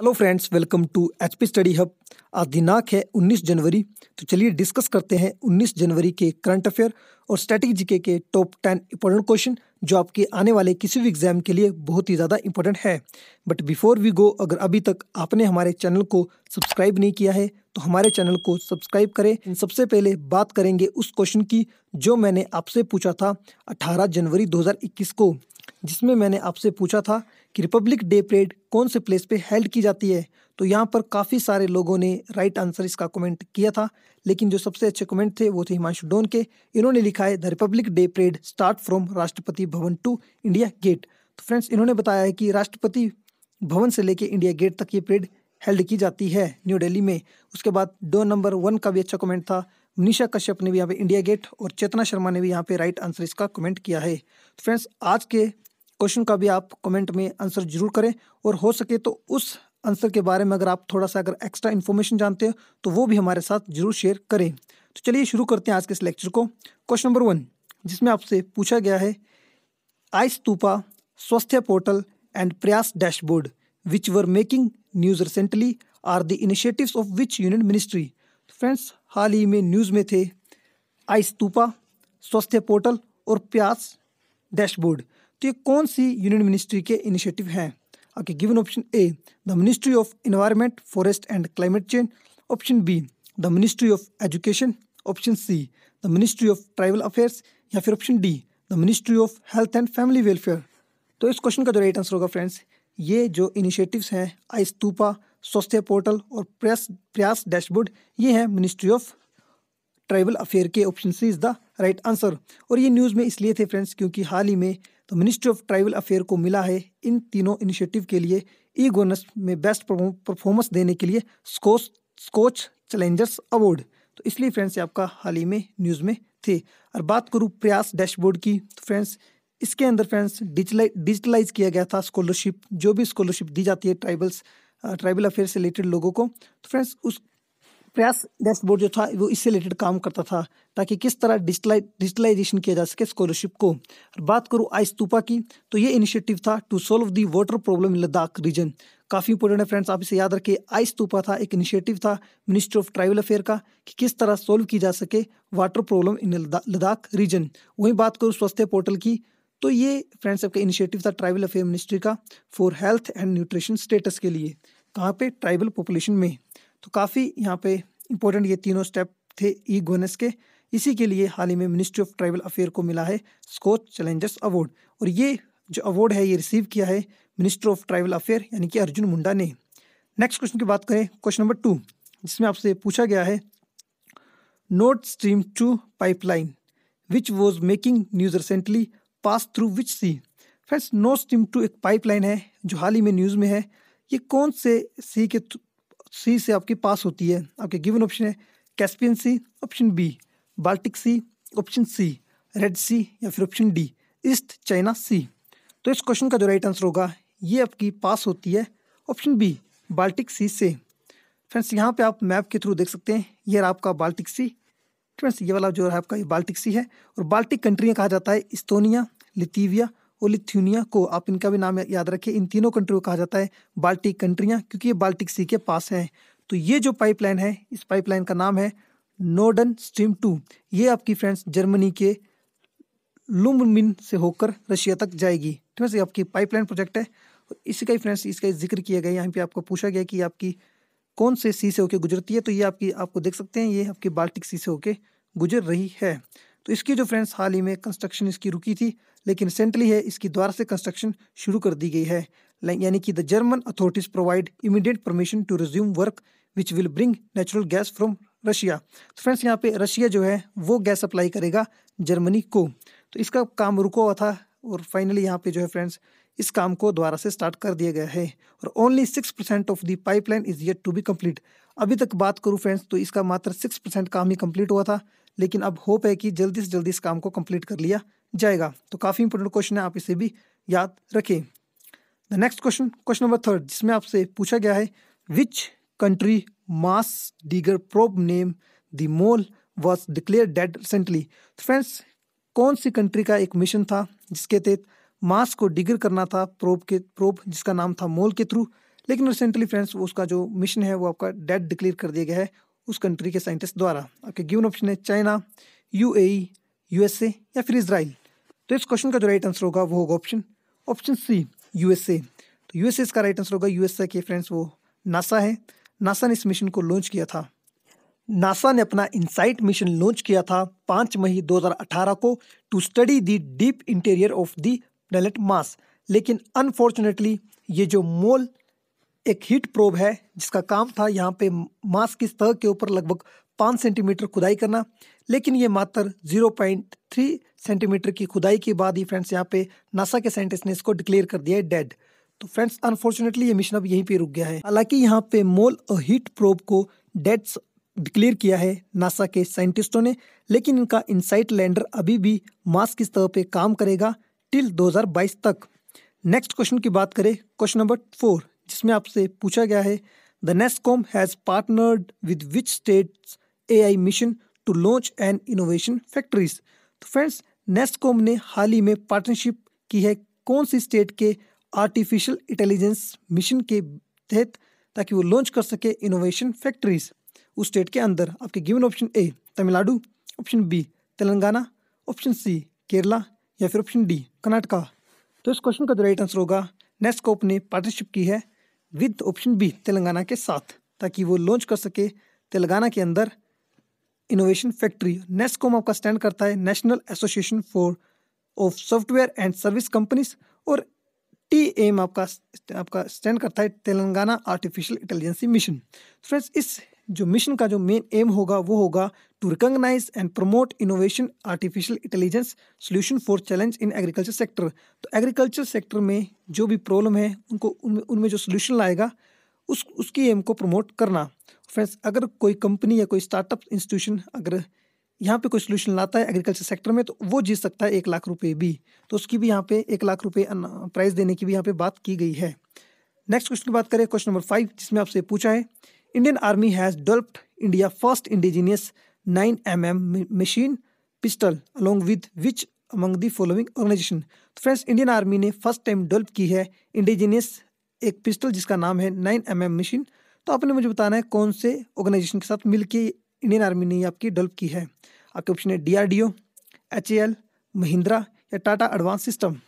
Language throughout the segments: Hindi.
Hello friends welcome to H P study hub आज दिनांक है 19 जनवरी तो चलिए डिस्कस करते हैं 19 जनवरी के करंट अफेयर और स्टैटिक जीके के टॉप 10 इंपॉर्टेंट क्वेश्चन जो आपके आने वाले किसी भी एग्जाम के लिए बहुत ही ज़्यादा इंपॉर्टेंट है बट बिफोर वी गो अगर अभी तक आपने हमारे चैनल को सब्सक्राइब नहीं किया है तो हमारे चैनल को सब्सक्राइब करें सबसे पहले बात करेंगे उस क्वेश्चन की जो मैंने आपसे पूछा था अठारह जनवरी दो को जिसमें मैंने आपसे पूछा था कि रिपब्लिक डे परेड कौन से प्लेस पे हेल्ड की जाती है तो यहाँ पर काफ़ी सारे लोगों ने राइट आंसर इसका कमेंट किया था लेकिन जो सबसे अच्छे कमेंट थे वो थे हिमांशु डोन के इन्होंने लिखा है the republic day parade start from Rashtrapati Bhavan to India Gate तो फ्रेंड्स इन्होंने बताया है कि राष्ट्रपति भवन से लेके इंडिया गेट तक ये परेड हेल्ड की जाती है न्यू दिल्ली में उसके बाद दो नंबर वन का भी अच्छा कमेंट था निशा कश्यप ने भी यहाँ पे इंडिया गेट और चेतना शर्मा ने भी यहाँ पे राइट आंसर इसका कमेंट किया है तो फ्रेंड्स आज के क्वेश्चन का भी आप कमेंट में आंसर जरूर करें और हो सके तो उस आंसर के बारे में अगर आप थोड़ा सा अगर एक्स्ट्रा इन्फॉर्मेशन जानते हो तो वो भी हमारे साथ जरूर शेयर करें तो चलिए शुरू करते हैं आज के इस लेक्चर को क्वेश्चन नंबर वन जिसमें आपसे पूछा गया है आइस तूपा Swasthya portal and Prayas dashboard which were making news recently are the initiatives of which union ministry friends हाल ही में न्यूज़ में थे आइस तूपा स्वास्थ्य पोर्टल और प्यास डैशबोर्ड तो ये कौन सी यूनियन मिनिस्ट्री के इनिशिएटिव हैं आपके given option A the ministry of environment forest and climate change option B the ministry of education option C the ministry of tribal affairs या फिर option D the ministry of health and family welfare तो इस क्वेश्चन का जो राइट आंसर होगा फ्रेंड्स ये जो इनिशिएटिव्स हैं आई स्तूपा स्वास्थ्य पोर्टल और प्रेस प्रयास डैशबोर्ड ये हैं मिनिस्ट्री ऑफ ट्राइबल अफेयर के option C is the right answer और ये न्यूज़ में इसलिए थे फ्रेंड्स क्योंकि हाल ही में तो मिनिस्ट्री ऑफ ट्राइबल अफेयर को मिला है इन तीनों इनिशिएटिव के लिए ई गवर्नेंस में बेस्ट परफॉर्मेंस देने के लिए स्कोच स्कोच चैलेंजर्स अवार्ड तो इसलिए फ्रेंड्स ये आपका हाल ही में न्यूज़ में थे और बात करूँ प्रयास डैशबोर्ड की तो फ्रेंड्स इसके अंदर फ्रेंड्स डिजिटलाइज डिजिटलाइज किया गया था स्कॉलरशिप जो भी स्कॉलरशिप दी जाती है ट्राइबल्स ट्राइबल अफेयर से रिलेटेड लोगों को तो फ्रेंड्स उस प्रयास डैशबोर्ड जो था वो इससे रिलेटेड काम करता था ताकि किस तरह डिजिटलाइज डिजिटलाइजेशन किया जा सके स्कॉलरशिप को और बात करूँ आई स्तूपा की तो ये इनिशिएटिव था to solve the water problem in Ladakh region काफ़ी इंपॉर्टेंट है फ्रेंड्स आप इसे याद रखिए आई स्तूपा था एक इनिशिएटिव था मिनिस्ट्री ऑफ ट्राइबल अफेयर का कि किस तरह सॉल्व की जा सके water problem in Ladakh region वहीं बात करूँ स्वास्थ्य पोर्टल की तो ये फ्रेंड्स आपका इनिशिएटिव था ट्राइबल अफेयर मिनिस्ट्री का for health and nutrition status के लिए कहाँ पे ट्राइबल पॉपुलेशन में तो काफ़ी यहाँ पे इंपॉर्टेंट ये तीनों स्टेप थे ई e. गोनेस के इसी के लिए हाल ही में मिनिस्ट्री ऑफ ट्राइबल अफेयर को मिला है स्कोच चैलेंजर्स अवार्ड और ये जो अवार्ड है ये रिसीव किया है मिनिस्टर ऑफ ट्राइबल अफेयर यानी कि अर्जुन मुंडा ने नेक्स्ट क्वेश्चन की बात करें क्वेश्चन नंबर टू जिसमें आपसे पूछा गया है Nord Stream two pipeline which was making news recently pass through which sea friends Nord Stream two एक पाइपलाइन है जो हाल ही में न्यूज़ में है ये कौन से सी के सी से आपकी पास होती है आपके गिवन ऑप्शन है Caspian sea option B Baltic sea option C Red sea या फिर option D East China sea तो इस क्वेश्चन का जो राइट आंसर होगा ये आपकी पास होती है ऑप्शन बी बाल्टिक सी से फ्रेंड्स यहाँ पे आप मैप के थ्रू देख सकते हैं ये रहा आपका बाल्टिक सी फ्रेंड्स ये वाला जो है आपका ये बाल्टिक सी है और बाल्टिक कंट्री कहा जाता है इस्तोनिया लिथीविया और लिथ्यूनिया को आप इनका भी नाम याद रखिए इन तीनों कंट्री को कहा जाता है बाल्टिक कंट्रियाँ क्योंकि ये बाल्टिक सी के पास हैं तो ये जो पाइपलाइन है इस पाइपलाइन का नाम है नोडन स्ट्रीम टू ये आपकी फ्रेंड्स जर्मनी के लुमिन से होकर रशिया तक जाएगी ठीक है आपकी पाइपलाइन प्रोजेक्ट है इसी का ही फ्रेंड्स इसका जिक्र किया गया यहाँ पे आपको पूछा गया कि आपकी कौन से सी से होकर गुजरती है तो ये आपकी आपको देख सकते हैं ये आपकी बाल्टिक सी से होकर गुजर रही है तो इसकी जो फ्रेंड्स हाल ही में कंस्ट्रक्शन इसकी रुकी थी लेकिन रिसेंटली है इसकी द्वारा से कंस्ट्रक्शन शुरू कर दी गई है यानी कि the German authorities provide immediate permission to resume work which will bring natural gas from Russia तो फ्रेंड्स यहाँ पे रशिया जो है वो गैस सप्लाई करेगा जर्मनी को तो इसका काम रुका हुआ था और फाइनली यहाँ पे जो है फ्रेंड्स इस काम को दोबारा से स्टार्ट कर दिया गया है और only six percent of the pipeline is yet to be complete अभी तक बात करूँ फ्रेंड्स तो इसका मात्र सिक्स परसेंट काम ही कंप्लीट हुआ था लेकिन अब होप है कि जल्दी से जल्दी इस काम को कंप्लीट कर लिया जाएगा तो काफ़ी इंपॉर्टेंट क्वेश्चन है आप इसे भी याद रखें the next question question number third जिसमें आपसे पूछा गया है which country Mars digger probe named the mole was declared dead recently तो फ्रेंड्स कौन सी कंट्री का एक मिशन था जिसके तहत मास को डिगर करना था प्रोब के प्रोब जिसका नाम था मोल के थ्रू लेकिन रिसेंटली फ्रेंड्स उसका जो मिशन है वो आपका डेड डिक्लेयर कर दिया गया है उस कंट्री के साइंटिस्ट द्वारा आपके गिवन ऑप्शन है चाइना यू यूएसए या फिर इसराइल तो इस क्वेश्चन का जो राइट आंसर होगा वो होगा ऑप्शन ऑप्शन सी यूएसए तो यूएसए इसका राइट आंसर होगा यूएसए के फ्रेंड्स वो नासा है नासा ने इस मिशन को लॉन्च किया था नासा ने अपना इंसाइट मिशन लॉन्च किया था पाँच मई 2018 को to study the deep interior of the planet Mars लेकिन अनफॉर्चुनेटली ये जो मोल एक हीट प्रोब है जिसका काम था यहाँ पे मास की सतह के ऊपर लगभग पाँच सेंटीमीटर खुदाई करना लेकिन ये मात्र जीरो पॉइंट थ्री सेंटीमीटर की खुदाई के बाद ही फ्रेंड्स यहाँ पे नासा के साइंटिस्ट ने इसको डिक्लेयर कर दिया है डेड तो फ्रेंड्स अनफॉर्चुनेटली ये मिशन अब यहीं पे रुक गया है हालांकि यहाँ पे मोल और हीट प्रोब को डेड डिक्लेयर किया है नासा के साइंटिस्टों ने लेकिन इनका इनसाइट लैंडर अभी भी मास की सतह पर काम करेगा टिल 2022 तक नेक्स्ट क्वेश्चन की बात करें क्वेश्चन नंबर फोर जिसमें आपसे पूछा गया है the NASSCOM has partnered with which state A I mission to launch and innovation factories तो फ्रेंड्स नेस्कॉम ने हाल ही में पार्टनरशिप की है कौन सी स्टेट के आर्टिफिशियल इंटेलिजेंस मिशन के तहत ताकि वो लॉन्च कर सके इनोवेशन फैक्ट्रीज उस स्टेट के अंदर आपके given option A Tamil Nadu option B Telangana option C Kerala या फिर ऑप्शन डी कर्नाटका तो इस क्वेश्चन का जो राइट आंसर होगा नेस्कोप ने पार्टनरशिप की है विद ऑप्शन बी तेलंगाना के साथ ताकि वो लॉन्च कर सके तेलंगाना के अंदर इनोवेशन फैक्ट्री नेस्कोम आपका स्टैंड करता है National Association for of Software and Service Companies और टी एम आपका आपका स्टैंड करता है Telangana artificial intelligence mission friends इस जो मिशन का जो मेन एम होगा वो होगा to recognise and promote innovation artificial intelligence solution for challenge in agriculture sector तो एग्रीकल्चर सेक्टर में जो भी प्रॉब्लम है उनको उनमें उनमें जो सोल्यूशन लाएगा उस उसकी एम को प्रमोट करना फ्रेंड्स अगर कोई कंपनी या कोई स्टार्टअप इंस्टीट्यूशन अगर यहाँ पे कोई सोल्यूशन लाता है एग्रीकल्चर सेक्टर में तो वो जीत सकता है एक लाख रुपए भी तो उसकी भी यहाँ पे एक लाख रुपए प्राइस देने की भी यहाँ पे बात की गई है नेक्स्ट क्वेश्चन की बात करें क्वेश्चन नंबर फाइव जिसमें आपसे पूछा है Indian has developed India first indigenous nine M M machine pistol along with which among the following organization तो फ्रेंड्स इंडियन आर्मी ने फर्स्ट टाइम डेवलप की है इंडिजीनियस एक पिस्टल जिसका नाम है नाइन एम एम मशीन तो आपने मुझे बताना है कौन से ऑर्गेनाइजेशन के साथ के इंडियन आर्मी ने आपकी डेवलप की है आपके ऑप्शन है D R D O H A L Mahindra या टाटा एडवांस सिस्टम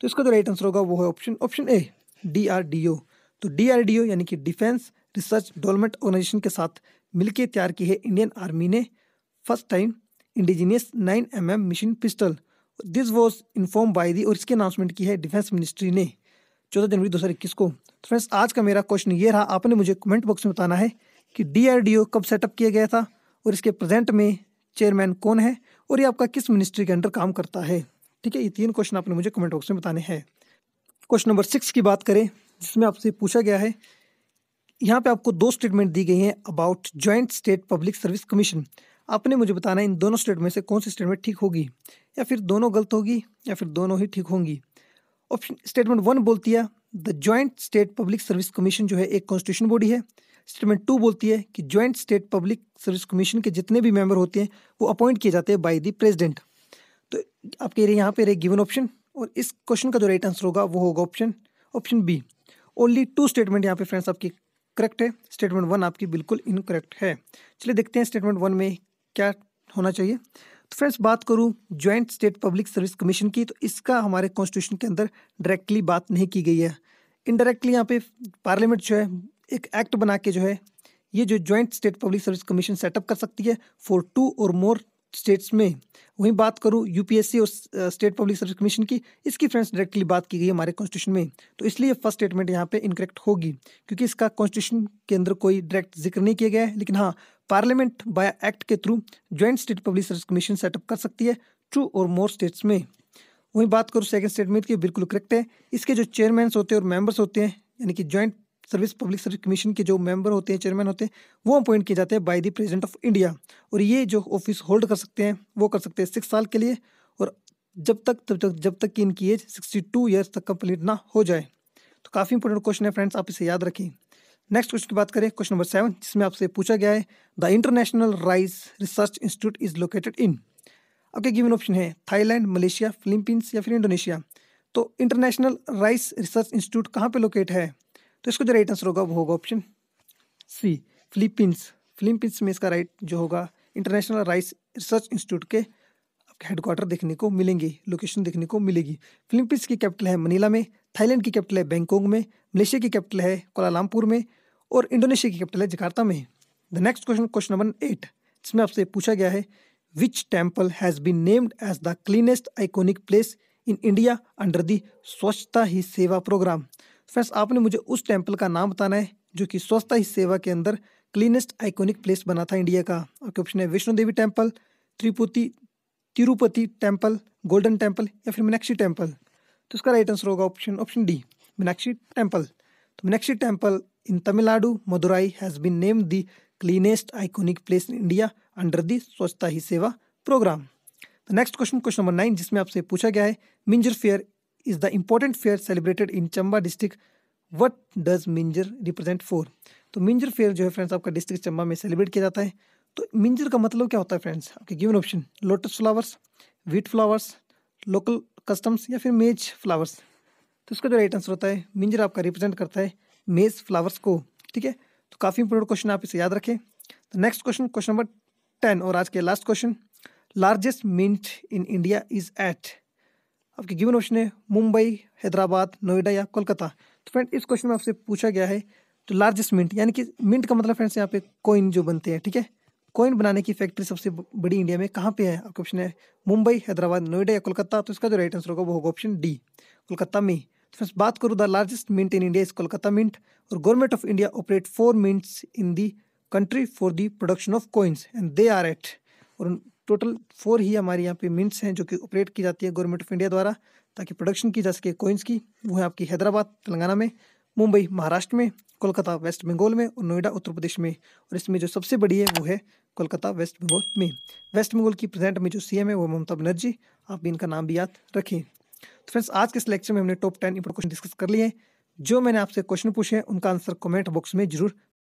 तो इसका जो राइट आंसर होगा वो है option option A D R D O तो डी आर डी ओ यानी कि डिफेंस रिसर्च डेवलपमेंट ऑर्गेनाइजेशन के साथ मिलकर तैयार की है इंडियन आर्मी ने first time indigenous nine M M machine pistol this was inform by the और इसकी अनाउंसमेंट की है डिफेंस मिनिस्ट्री ने चौदह जनवरी दो हज़ार इक्कीस को तो फ्रेंड्स आज का मेरा क्वेश्चन ये रहा आपने मुझे कमेंट बॉक्स में बताना है कि डी डी आर ओ कब सेटअप किया गया था और इसके प्रेजेंट में चेयरमैन कौन है और ये आपका किस मिनिस्ट्री के अंडर काम करता है ठीक है ये तीन क्वेश्चन आपने मुझे कमेंट बॉक्स में बताने हैं क्वेश्चन नंबर सिक्स की बात करें जिसमें आपसे पूछा गया है यहाँ पे आपको दो स्टेटमेंट दी गई हैं about joint state public service commission आपने मुझे बताना इन दोनों स्टेटमेंट से कौन सी स्टेटमेंट ठीक होगी या फिर दोनों गलत होगी या फिर दोनों ही ठीक होंगी ऑप्शन स्टेटमेंट वन बोलती है the joint state public service commission जो है एक कॉन्स्टिट्यूशन बॉडी है स्टेटमेंट टू बोलती है कि joint state public service commission के जितने भी मेंबर होते हैं वो अपॉइंट किए जाते हैं बाय द प्रेसिडेंट तो आपके यहाँ पे रहे गिवन ऑप्शन और इस क्वेश्चन का जो राइट आंसर होगा वो होगा option option B only two statement यहाँ पे फ्रेंड्स आपकी करेक्ट है स्टेटमेंट वन आपकी बिल्कुल इनकरेक्ट है चलिए देखते हैं स्टेटमेंट वन में क्या होना चाहिए तो फ्रेंड्स बात करूं joint state public service commission की तो इसका हमारे कॉन्स्टिट्यूशन के अंदर डायरेक्टली बात नहीं की गई है इनडायरेक्टली यहाँ पे पार्लियामेंट जो है एक एक्ट बना के जो है ये जो joint state public service commission set up कर सकती है फॉर टू और मोर स्टेट्स में वहीं बात करूँ यूपीएससी और स्टेट पब्लिक सर्विस कमीशन की इसकी फ्रेंड्स डायरेक्टली बात की गई हमारे कॉन्स्टिट्यूशन में तो इसलिए फर्स्ट स्टेटमेंट यहाँ पे इनकरेक्ट होगी क्योंकि इसका कॉन्स्टिट्यूशन के अंदर कोई डायरेक्ट जिक्र नहीं किया गया है लेकिन हाँ पार्लियामेंट बाय एक्ट के through joint state public service commission set up कर सकती है टू और मोर स्टेट्स में वहीं बात करूँ सेकेंड स्टेटमेंट की बिल्कुल करेक्ट है इसके जो चेयरमैन होते हैं और मेम्बर्स होते हैं यानी कि joint service public service commission के जो मेंबर होते हैं चेयरमैन होते हैं वो अपॉइंट किए जाते हैं by the president of India और ये जो ऑफिस होल्ड कर सकते हैं वो कर सकते हैं सिक्स साल के लिए और जब तक तब तक जब तक कि इनकी एज सिक्सटी टू ईयर्स तक कंप्लीट ना हो जाए तो काफ़ी इंपॉर्टेंट क्वेश्चन है फ्रेंड्स आप इसे याद रखें नेक्स्ट क्वेश्चन की बात करें क्वेश्चन नंबर सेवन जिसमें आपसे पूछा गया है the international rice research institute is located in आपके गिवन ऑप्शन है थाईलैंड मलेशिया फिलीपींस या फिर इंडोनेशिया तो इंटरनेशनल राइस रिसर्च इंस्टीट्यूट कहाँ पे लोकेट है तो इसका जो राइट आंसर होगा वो होगा ऑप्शन सी फिलीपींस फिलीपींस में इसका राइट जो होगा इंटरनेशनल राइस रिसर्च इंस्टीट्यूट के आपके हेडक्वार्टर देखने को मिलेंगे लोकेशन देखने को मिलेगी फिलीपींस की कैपिटल है मनीला में थाईलैंड की कैपिटल है बैंकॉक में मलेशिया की कैपिटल है कोलालामपुर में और इंडोनेशिया की कैपिटल है जकार्ता में the next question question number eight जिसमें आपसे पूछा गया है which temple has been named as the cleanest iconic place in India under the Swachhata Hi Seva programme friends आपने मुझे उस टेम्पल का नाम बताना है जो कि स्वच्छता ही सेवा के अंदर क्लीनेस्ट आइकोनिक प्लेस बना था इंडिया का और ऑप्शन है Vaishno Devi temple Tirupati Tirupati temple golden temple या फिर मीनाक्षी टेम्पल तो इसका राइट आंसर होगा option option D Meenakshi temple तो Meenakshi temple in Tamil Nadu Madurai has been name the cleanest iconic place in India under the Swachhata Hi Seva program next question question number nine जिसमें आपसे पूछा गया है Minjar fair is the important fair celebrated in Chamba district what does Minjar represent for तो मिंजर फेयर जो है फ्रेंड्स आपका डिस्ट्रिक्ट चंबा में सेलिब्रेट किया जाता है तो मिंजर का मतलब क्या होता है फ्रेंड्स आपके given option lotus flowers wheat flowers local customs या फिर मेज फ्लावर्स तो इसका जो राइट आंसर होता है मिंजर आपका रिप्रेजेंट करता है मेज फ्लावर्स को ठीक है तो काफ़ी इंपॉर्टेंट क्वेश्चन आप इसे याद रखें तो next question question number ten और आज के last question largest mint in India is at आपके गिवन ऑप्शन है मुंबई हैदराबाद नोएडा या कोलकाता तो फ्रेंड इस क्वेश्चन में आपसे पूछा गया है तो लार्जेस्ट मिंट यानी कि मिंट का मतलब फ्रेंड्स यहाँ पे कोइन जो बनते हैं ठीक है कोइन बनाने की फैक्ट्री सबसे बड़ी इंडिया में कहाँ पे है आपका ऑप्शन है मुंबई हैदराबाद नोएडा या कोलकाता तो इसका जो राइट आंसर होगा वो होगा ऑप्शन डी कोलकाता में तो फ्रेंड्स बात करूँ the largest mint in India is Kolkata mint और government of India operate four mints in the country for the production of coins and they are at और टोटल फोर ही हमारे यहाँ पे मिनट्स हैं जो कि ऑपरेट की जाती है गवर्नमेंट ऑफ इंडिया द्वारा ताकि प्रोडक्शन की जा सके कोइंस की वो है आपकी हैदराबाद तेलंगाना में मुंबई महाराष्ट्र में कोलकाता वेस्ट बंगाल में और नोएडा उत्तर प्रदेश में और इसमें जो सबसे बड़ी है वो है कोलकाता वेस्ट बंगाल में वेस्ट बंगाल की प्रेजेंट में जो सी है वो ममता बनर्जी आप भी इनका नाम भी याद रखें तो फ्रेंड्स आज के इस लेक्चर में हमने top ten import question discuss कर लिए जो मैंने आपसे क्वेश्चन पूछे उनका आंसर कॉमेंट बॉक्स में जरूर